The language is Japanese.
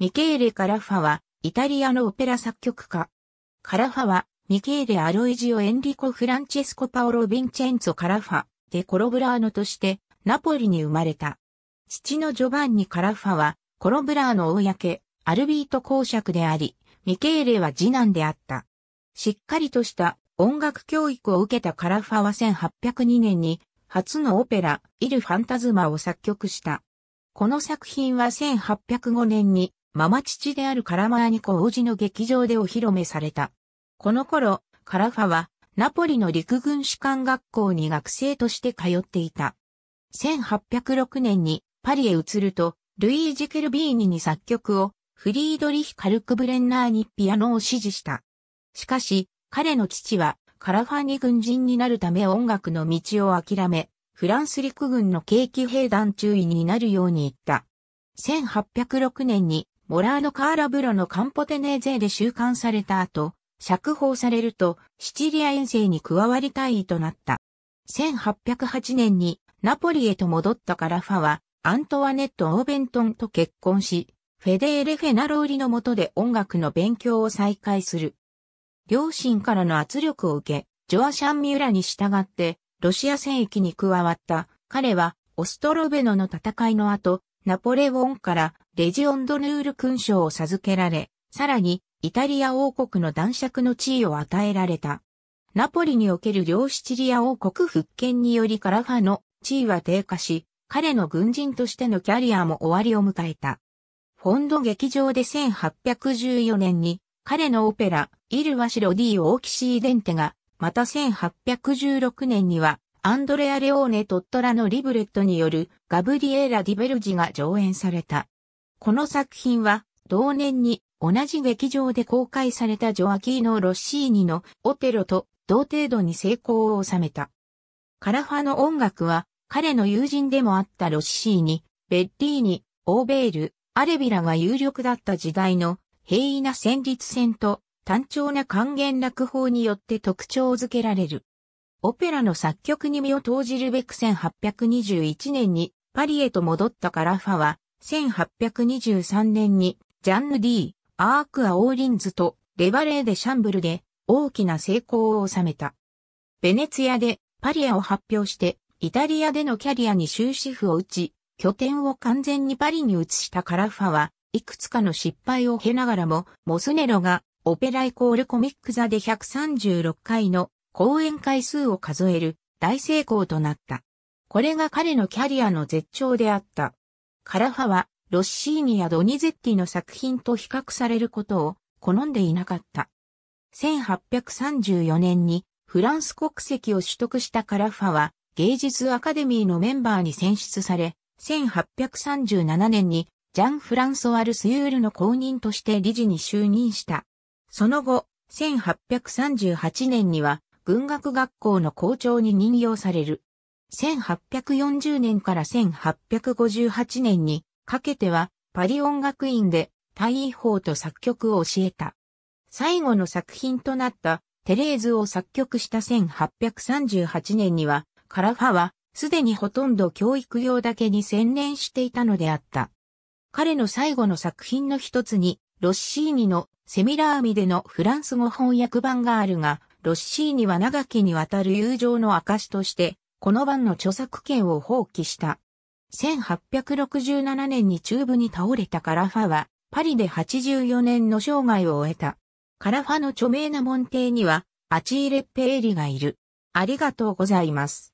ミケーレ・カラファは、イタリアのオペラ作曲家。カラファは、ミケーレ・アロイジオ・エンリコ・フランチェスコ・パオロ・ヴィンチェンツォ・カラファ、でコロブラーノとして、ナポリに生まれた。父のジョバンニ・カラファは、コロブラーノ・公家、アルビート公爵であり、ミケーレは次男であった。しっかりとした音楽教育を受けたカラファは1802年に、初のオペラ、イル・ファンタズマを作曲した。この作品は1805年にママ父であるカラマーニコ王子の劇場でお披露目された。この頃、カラファは、ナポリの陸軍士官学校に学生として通っていた。1806年にパリへ移ると、ルイージ・ケルビーニに作曲を、フリードリヒ・カルクブレンナーにピアノを指示した。しかし、彼の父は、カラファに軍人になるため音楽の道を諦め、フランス陸軍の景気兵団中尉になるように言った。1806年にモラーノ・カーラブロのカンポテネーゼで収監された後、釈放されると、シチリア遠征に加わり退位となった。1808年にナポリへと戻ったカラファは、アントワネット・オーベントンと結婚し、フェデーレ・フェナローリの下で音楽の勉強を再開する。両親からの圧力を受け、ジョアシャン・ミュラに従って、ロシア戦役に加わった。彼は、オストロベノの戦いの後、ナポレオンからレジオンドヌール勲章を授けられ、さらに、イタリア王国の男爵の地位を与えられた。ナポリにおける両シチリア王国復権によりカラファの地位は低下し、彼の軍人としてのキャリアも終わりを迎えた。フォンド劇場で1814年に、彼のオペラ、イルワシロディ・オーキシーデンテが、また1816年には、アンドレア・レオーネ・トットラのリブレットによるガブリエーラ・ディベルジが上演された。この作品は、同年に同じ劇場で公開されたジョアキーノ・ロッシーニのオペロと同程度に成功を収めた。カラファの音楽は彼の友人でもあったロッシーニ、ベッリーニ、オーベール、アレビラが有力だった時代の平易な旋律線と単調な還元落法によって特徴づけられる。オペラの作曲に身を投じるべく1821年にパリへと戻ったカラファは1823年にジャンヌ・ディ・アークア・オーリンズとレバレーデ・シャンブルで大きな成功を収めた。ベネツィアでパリアを発表してイタリアでのキャリアに終止符を打ち、拠点を完全にパリに移したカラファは、いくつかの失敗を経ながらも、モスネロがオペライコールコミック座で136回の公演回数を数える大成功となった。これが彼のキャリアの絶頂であった。カラファは、ロッシーニやドニゼッティの作品と比較されることを好んでいなかった。1834年にフランス国籍を取得したカラファは芸術アカデミーのメンバーに選出され、1837年にジャン・フランソワルスユールの公認として理事に就任した。その後、1838年には軍学学校の校長に任用される。1840年から1858年にかけてはパリ音楽院で大位法と作曲を教えた。最後の作品となったテレーズを作曲した1838年にはカラファはすでにほとんど教育用だけに専念していたのであった。彼の最後の作品の一つにロッシーニのセミラーミでのフランス語翻訳版があるが、ロッシーニは長きにわたる友情の証として、この版の著作権を放棄した。1867年に中部に倒れたカラファは、パリで84年の生涯を終えた。カラファの著名な門弟には、アチーレッペエリがいる。ありがとうございます。